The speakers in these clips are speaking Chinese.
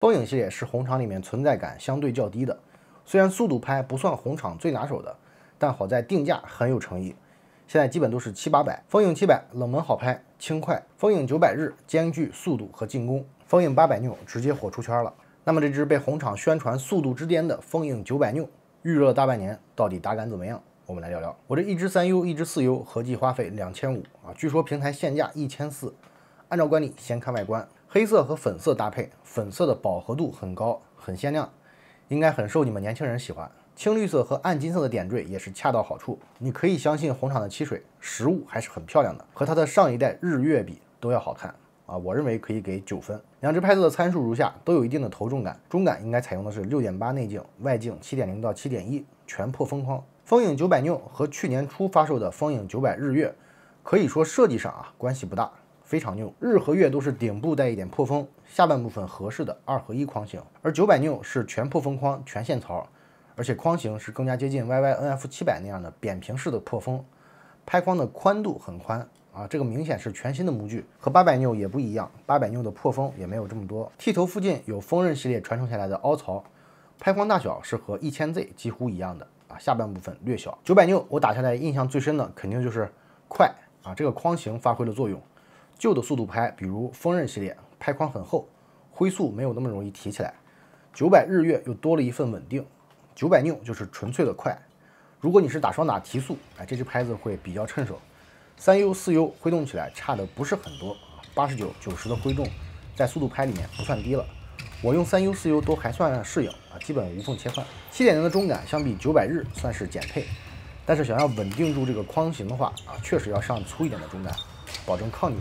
风影系列是红场里面存在感相对较低的，虽然速度拍不算红场最拿手的，但好在定价很有诚意，现在基本都是七八百。风影七百冷门好拍，轻快；风影九百日兼具速度和进攻；风影八百纽直接火出圈了。那么这只被红场宣传速度之巅的风影九百纽，预热大半年，到底打感怎么样？我们来聊聊。我这一只三 U，一只四 U，合计花费两千五啊，据说平台限价一千四。按照惯例，先看外观，黑色和粉色搭配，粉色的饱和度很高，很鲜亮，应该很受你们年轻人喜欢。青绿色和暗金色的点缀也是恰到好处。你可以相信红厂的漆水，实物还是很漂亮的，和它的上一代日月比都要好看啊，我认为可以给九分。两只拍子的参数如下，都有一定的头重感，中杆应该采用的是六点八内径，外径七点零到七点一，全破风框。风影九百 New 和去年初发售的风影九百日月，可以说设计上啊关系不大。非常拗，日和月都是顶部带一点破风，下半部分合适的二合一框型，而九百拗是全破风框，全线槽，而且框型是更加接近 YYNF 七百那样的扁平式的破风，拍框的宽度很宽啊，这个明显是全新的模具，和八百拗也不一样，八百拗的破风也没有这么多，剃头附近有锋刃系列传承下来的凹槽，拍框大小是和一千 Z 几乎一样的啊，下半部分略小，九百拗我打下来印象最深的肯定就是快啊，这个框型发挥了作用。旧的速度拍，比如锋刃系列，拍框很厚，挥速没有那么容易提起来。九百日月又多了一份稳定，九百扭就是纯粹的快。如果你是打双打提速，哎，这支拍子会比较趁手。三 U 四 U 挥动起来差的不是很多，八十九九十的挥动在速度拍里面不算低了。我用三 U 四 U 都还算适应啊，基本无缝切换。七点零的中杆相比九百日算是减配，但是想要稳定住这个框型的话啊，确实要上粗一点的中杆，保证抗扭。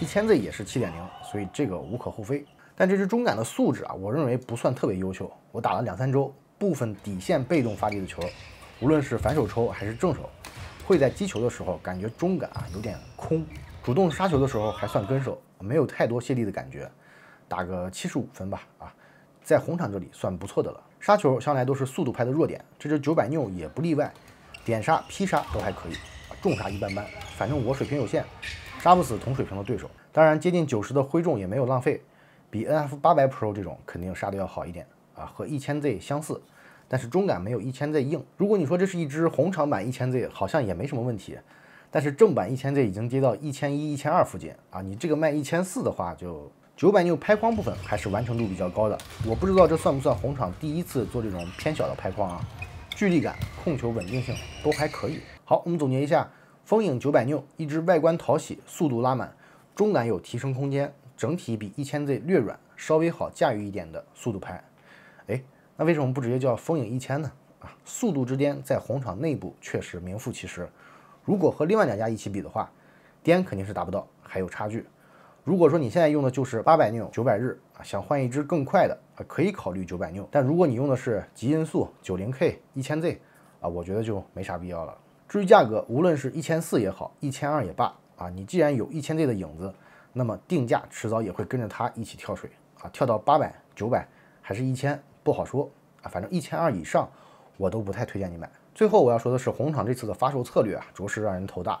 一千 Z 也是七点零，所以这个无可厚非。但这支中杆的素质啊，我认为不算特别优秀。我打了两三周，部分底线被动发力的球，无论是反手抽还是正手，会在击球的时候感觉中杆啊有点空。主动杀球的时候还算跟手，没有太多泄力的感觉。打个七十五分吧，啊，在红场这里算不错的了。杀球向来都是速度派的弱点，这支九百 New 也不例外。点杀、劈杀都还可以，重杀一般般。反正我水平有限。杀不死同水平的对手，当然接近九十的挥重也没有浪费，比 NF 八百 Pro 这种肯定杀的要好一点啊，和一千 Z 相似，但是中感没有一千 Z 硬。如果你说这是一只红厂版一千 Z，好像也没什么问题，但是正版一千 Z 已经跌到一千一、一千二附近啊，你这个卖一千四的话，就九百牛拍框部分还是完成度比较高的。我不知道这算不算红厂第一次做这种偏小的拍框啊？距离感、控球稳定性都还可以。好，我们总结一下。风影九百 w 一只外观讨喜、速度拉满、中感有提升空间、整体比一千 Z 略软、稍微好驾驭一点的速度牌。哎，那为什么不直接叫风影一千呢？啊，速度之巅在红厂内部确实名副其实。如果和另外两家一起比的话，颠肯定是达不到，还有差距。如果说你现在用的就是八百纽、九百日啊，想换一只更快的，可以考虑九百 w 但如果你用的是极音速九零 K、一千 Z，啊，我觉得就没啥必要了。至于价格，无论是一千四也好，一千二也罢，啊，你既然有一千 Z 的影子，那么定价迟早也会跟着它一起跳水啊，跳到八百、九百，还是一千，不好说啊。反正一千二以上，我都不太推荐你买。最后我要说的是，红厂这次的发售策略啊，着实让人头大。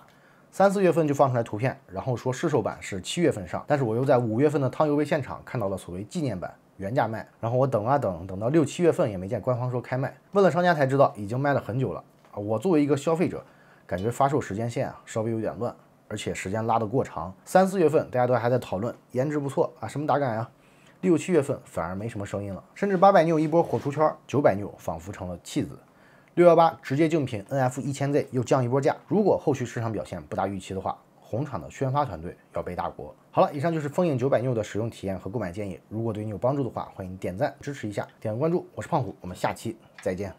三四月份就放出来图片，然后说试售版是七月份上，但是我又在五月份的汤尤杯现场看到了所谓纪念版原价卖，然后我等啊等，等到六七月份也没见官方说开卖，问了商家才知道已经卖了很久了。我作为一个消费者，感觉发售时间线啊稍微有点乱，而且时间拉得过长。三四月份大家都还在讨论，颜值不错啊，什么打感啊，六七月份反而没什么声音了，甚至八百 new 一波火出圈，九百 new 仿佛成了弃子。六幺八直接竞品 N F 一千 Z 又降一波价，如果后续市场表现不达预期的话，红厂的宣发团队要背大锅。好了，以上就是风影九百 w 的使用体验和购买建议，如果对你有帮助的话，欢迎点赞支持一下，点个关注，我是胖虎，我们下期再见。